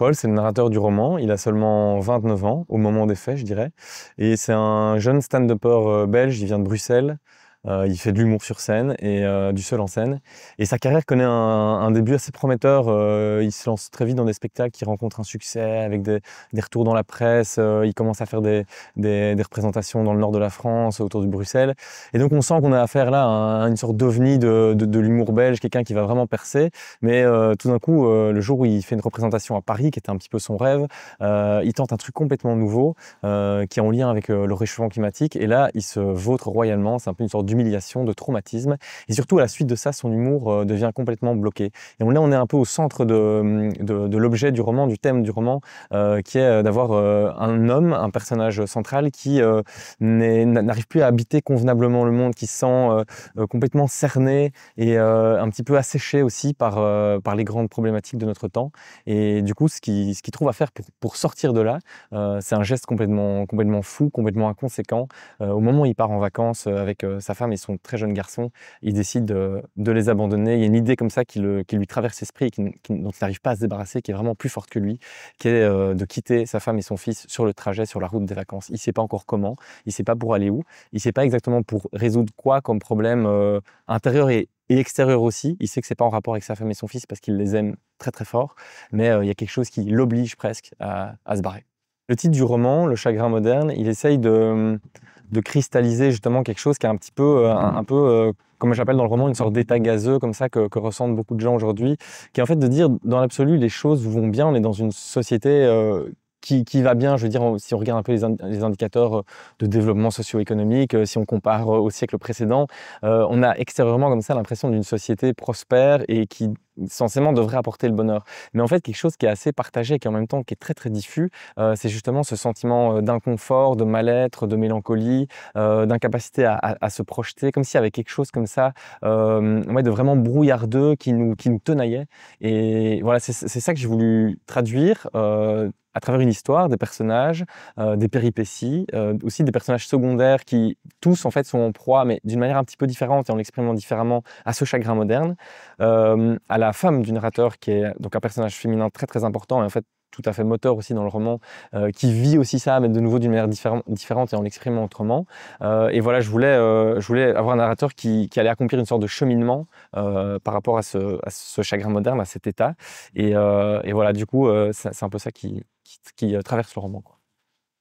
Paul, c'est le narrateur du roman. Il a seulement 29 ans au moment des faits, je dirais. Et c'est un jeune stand-upper euh, belge, il vient de Bruxelles. Euh, il fait de l'humour sur scène et euh, du seul en scène. Et sa carrière connaît un, début assez prometteur. Euh, il se lance très vite dans des spectacles qui rencontrent un succès avec des, retours dans la presse. il commence à faire des, représentations dans le nord de la France, autour de Bruxelles. Et donc on sent qu'on a affaire là à une sorte d'ovni de, de, de l'humour belge, quelqu'un qui va vraiment percer. Mais tout d'un coup, le jour où il fait une représentation à Paris, qui était un petit peu son rêve, il tente un truc complètement nouveau qui est en lien avec le réchauffement climatique. Et là, il se vautre royalement. C'est un peu une sorte d'humiliation, de traumatisme. Et surtout, à la suite de ça, son humour euh, devient complètement bloqué. Et là, on est un peu au centre mm, de, de, l'objet du roman, du thème du roman, euh, qui est euh, d'avoir un homme, un personnage central, qui n'arrive plus à habiter convenablement le monde, qui se sent complètement cerné et un petit peu asséché aussi par, par les grandes problématiques de notre temps. Et du coup, ce qu'il ce trouve à faire pour, pour sortir de là, c'est un geste complètement, complètement fou, complètement inconséquent. au moment où il part en vacances avec sa femme, femme et son très jeune garçon. Il décide de, les abandonner. Il y a une idée comme ça qui, lui traverse l'esprit et qui, dont il n'arrive pas à se débarrasser, qui est vraiment plus forte que lui, qui est euh, de quitter sa femme et son fils sur le trajet, sur la route des vacances. Il ne sait pas encore comment, il ne sait pas pour aller où, il ne sait pas exactement pour résoudre quoi comme problème euh, intérieur et, extérieur aussi. Il sait que ce n'est pas en rapport avec sa femme et son fils parce qu'il les aime très très fort, mais euh, il y a quelque chose qui l'oblige presque à, se barrer. Le titre du roman, Le chagrin moderne, il essaye de, de cristalliser justement quelque chose qui est un petit peu, euh, mm. un, peu euh, comme j'appelle dans le roman, une sorte d'état gazeux comme ça que, ressentent beaucoup de gens aujourd'hui, qui est en fait de dire dans l'absolu les choses vont bien, on est dans une société euh, qui, va bien, je veux dire, si on regarde un peu les, indicateurs de développement socio-économique, si on compare au siècle précédent, on a extérieurement comme ça l'impression d'une société prospère et qui censément devrait apporter le bonheur. Mais en fait, quelque chose qui est assez partagé et qui en même temps qui est très très diffus, euh, c'est justement ce sentiment euh, d'inconfort, de mal-être, de mélancolie, euh, d'incapacité à, se projeter, comme s'il y avait quelque chose comme ça, ouais, de vraiment brouillardeux qui nous, qui nous tenaillait. Et voilà, c'est ça que j'ai voulu traduire à travers une histoire, des personnages, des péripéties, aussi des personnages secondaires qui tous en fait sont en proie, mais d'une manière un petit peu différente et en l'exprimant différemment, à ce chagrin moderne, euh, à la femme du narrateur qui est donc un personnage féminin très très important et en fait tout à fait moteur aussi dans le roman, euh, qui vit aussi ça, mais de nouveau d'une manière différente et en l'exprimant autrement. Euh, et voilà, je voulais, je voulais avoir un narrateur qui, allait accomplir une sorte de cheminement par rapport à ce, chagrin moderne, à cet état. Et, voilà, du coup, c'est un peu ça qui, qui, qui traverse le roman. Quoi.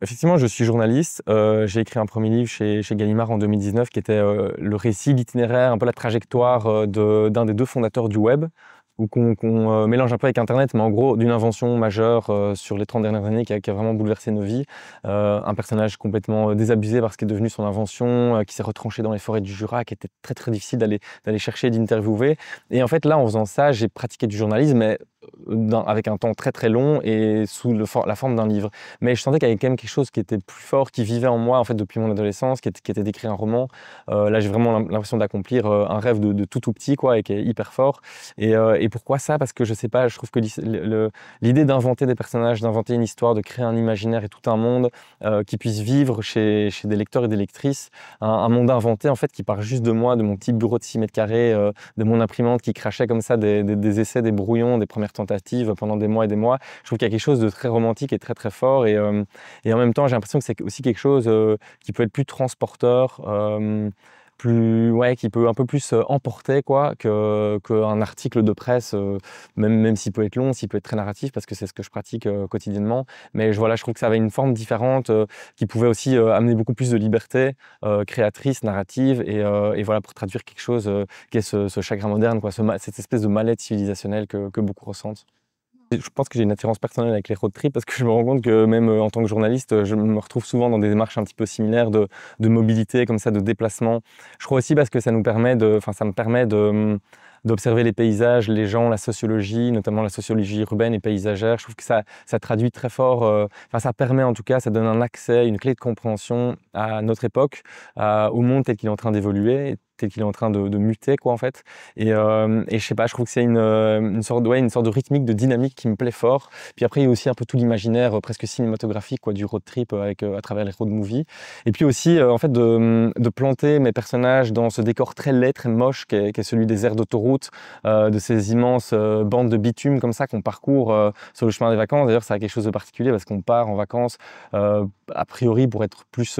Effectivement, je suis journaliste. Euh, j'ai écrit un premier livre chez, chez Gallimard en 2019 qui était euh, le récit, l'itinéraire, un peu la trajectoire euh, d'un des deux fondateurs du web, ou qu'on mélange un peu avec Internet, mais en gros d'une invention majeure sur les 30 dernières années qui a, vraiment bouleversé nos vies. un personnage complètement désabusé parce ce est devenu son invention, qui s'est retranché dans les forêts du Jura, qui était très très difficile d'aller chercher, d'interviewer. Et en fait là, en faisant ça, j'ai pratiqué du journalisme, mais avec un temps très très long et sous la forme d'un livre. Mais je sentais qu'il y avait quand même quelque chose qui était plus fort, qui vivait en moi en fait depuis mon adolescence, qui était, qui était d'écrire un roman. Euh, là, j'ai vraiment l'impression d'accomplir euh, un rêve de, tout tout petit quoi, et qui est hyper fort. Et, euh, pourquoi ça Parce que je sais pas, je trouve que l'idée d'inventer des personnages, d'inventer une histoire, de créer un imaginaire et tout un monde qui puisse vivre chez, des lecteurs et des lectrices, un, monde inventé en fait qui part juste de moi, de mon petit bureau de 6 mètres carrés, de mon imprimante qui crachait comme ça des, des essais, des brouillons, des premières tentatives pendant des mois et des mois. Je trouve qu'il y a quelque chose de très romantique et très très fort. Et, euh, en même temps, j'ai l'impression que c'est aussi quelque chose euh, qui peut être plus transporteur. Euh, plus ouais qui peut un peu plus euh, emporter quoi que qu'un article de presse euh, même même s'il peut être long s'il peut être très narratif parce que c'est ce que je pratique euh, quotidiennement mais je voilà je trouve que ça avait une forme différente qui pouvait aussi amener beaucoup plus de liberté créatrice narrative et, et voilà pour traduire quelque chose qui est ce, ce, chagrin moderne quoi ce, cette espèce de mallette civilisationnel que, que beaucoup ressentent je pense que j'ai une attirance personnelle avec les road trips parce que je me rends compte que même euh, en tant que journaliste, je me retrouve souvent dans des démarches un petit peu similaires de, mobilité, comme ça, de déplacement. Je crois aussi parce que ça nous permet de, enfin, ça me permet de hum, d'observer les paysages, les gens, la sociologie, notamment la sociologie urbaine et paysagère. Je trouve que ça, ça traduit très fort, euh, enfin ça permet en tout cas, ça donne un accès, une clé de compréhension à notre époque, au monde tel qu'il est en train d'évoluer, tel qu'il est en train de, muter, quoi, en fait. Et, euh, et je sais pas, je trouve que c'est une, euh, une, sorte, ouais, une sorte de rythmique, de dynamique qui me plaît fort. Puis après, il y a aussi un peu tout l'imaginaire euh, presque cinématographique, quoi, du road trip euh, avec, à travers les road movies. Et puis aussi, en fait, de, planter mes personnages dans ce décor très laid, très moche, qui est, celui des aires d'autoroute, de ces immenses bandes de bitume comme ça qu'on parcourt sur le chemin des vacances. D'ailleurs, ça a quelque chose de particulier parce qu'on part en vacances, a priori, pour être plus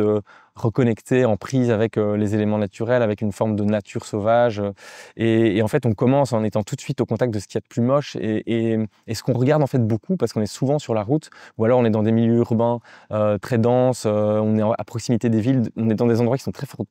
reconnecté, en prise avec euh, les éléments naturels, avec une forme de nature sauvage. Euh, et, en fait, on commence en étant tout de suite au contact de ce qu'il y a de plus moche et, et, ce qu'on regarde en fait beaucoup parce qu'on est souvent sur la route ou alors on est dans des milieux urbains euh, très denses, on est à proximité des villes, on est dans des endroits qui sont très fort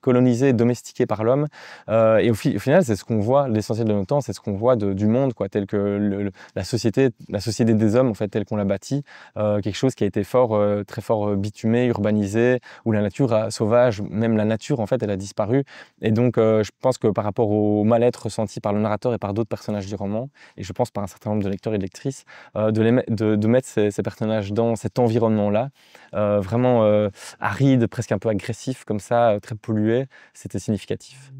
colonisés, domestiqués par l'homme. et au, final, c'est ce qu'on voit l'essentiel de notre temps, c'est ce qu'on voit du monde, quoi, tel que la société, la société des hommes en fait, telle qu'on l'a bâtie, quelque chose qui a été fort, très fort bitumé, urbanisé où la nature sauvage, même la nature en fait, elle a disparu. Et donc euh, je pense que par rapport au mal-être ressenti par le narrateur et par d'autres personnages du roman, et je pense par un certain nombre de lecteurs et euh, de lectrices, de, mettre ces, personnages dans cet environnement-là, euh, vraiment aride, presque un peu agressif comme ça, très pollué, c'était significatif.